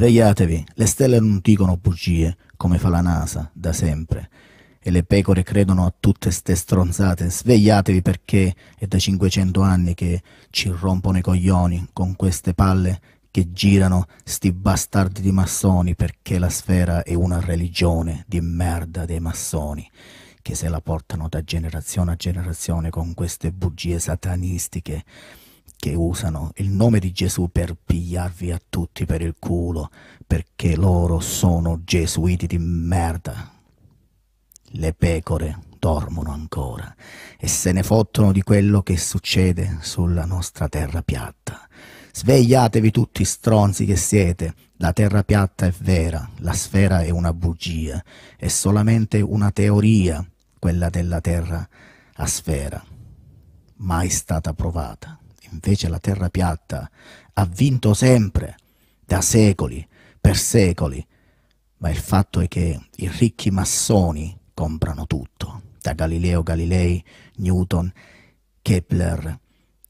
Svegliatevi, le stelle non dicono bugie come fa la NASA da sempre. E le pecore credono a tutte ste stronzate. Svegliatevi perché è da 500 anni che ci rompono i coglioni con queste palle che girano sti bastardi di massoni perché la sfera è una religione di merda dei massoni che se la portano da generazione a generazione con queste bugie satanistiche che usano il nome di Gesù per pigliarvi a tutti per il culo, perché loro sono gesuiti di merda. Le pecore dormono ancora e se ne fottono di quello che succede sulla nostra terra piatta. Svegliatevi tutti stronzi che siete, la terra piatta è vera, la sfera è una bugia, è solamente una teoria, quella della terra a sfera, mai stata provata. Invece la terra piatta ha vinto sempre, da secoli, per secoli. Ma il fatto è che i ricchi massoni comprano tutto, da Galileo Galilei, Newton, Kepler,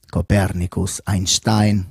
Copernicus, Einstein,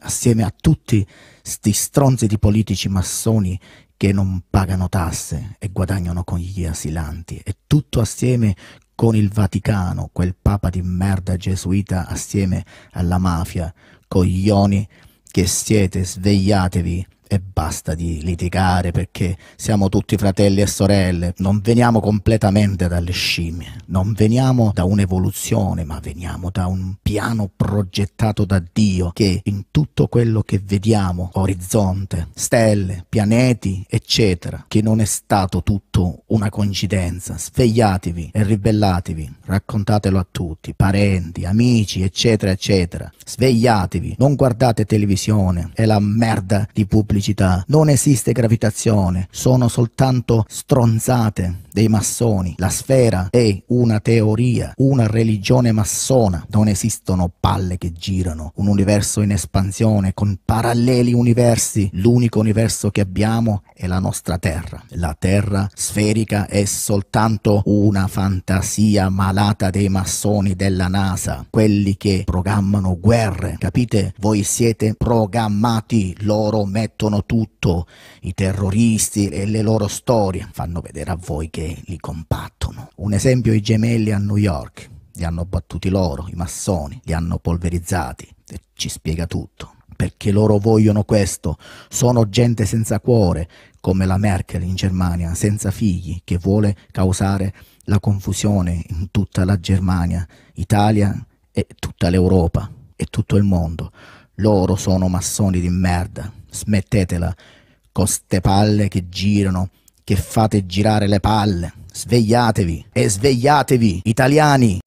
assieme a tutti sti stronzi di politici massoni che non pagano tasse e guadagnano con gli asilanti, e tutto assieme con il Vaticano, quel papa di merda gesuita assieme alla mafia, coglioni che siete, svegliatevi e basta di litigare perché siamo tutti fratelli e sorelle, non veniamo completamente dalle scimmie, non veniamo da un'evoluzione, ma veniamo da un piano progettato da Dio che in tutto quello che vediamo, orizzonte, stelle, pianeti, eccetera, che non è stato tutto una coincidenza. Svegliatevi e ribellatevi, raccontatelo a tutti, parenti, amici, eccetera, eccetera. Svegliatevi, non guardate televisione, è la merda di pubblicità pubblicità, non esiste gravitazione, sono soltanto stronzate dei massoni. La sfera è una teoria, una religione massona. Non esistono palle che girano, un universo in espansione con paralleli universi. L'unico universo che abbiamo è la nostra Terra. La Terra sferica è soltanto una fantasia malata dei massoni della NASA, quelli che programmano guerre. Capite? Voi siete programmati, loro mettono raccontano tutto i terroristi e le loro storie, fanno vedere a voi che li combattono. Un esempio i gemelli a New York, li hanno battuti loro, i massoni, li hanno polverizzati, e ci spiega tutto. Perché loro vogliono questo, sono gente senza cuore, come la Merkel in Germania, senza figli, che vuole causare la confusione in tutta la Germania, Italia e tutta l'Europa e tutto il mondo. Loro sono massoni di merda. Smettetela con ste palle che girano, che fate girare le palle. Svegliatevi e svegliatevi, italiani!